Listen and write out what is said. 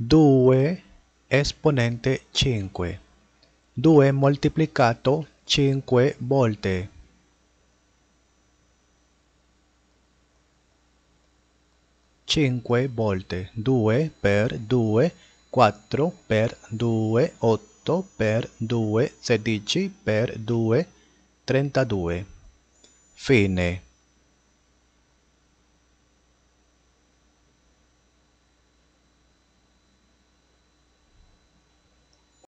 2 esponente 5. 2 moltiplicato 5 volte. Cinque volte due per due, quattro per due, otto per due, sedici per due, trentadue. Fine.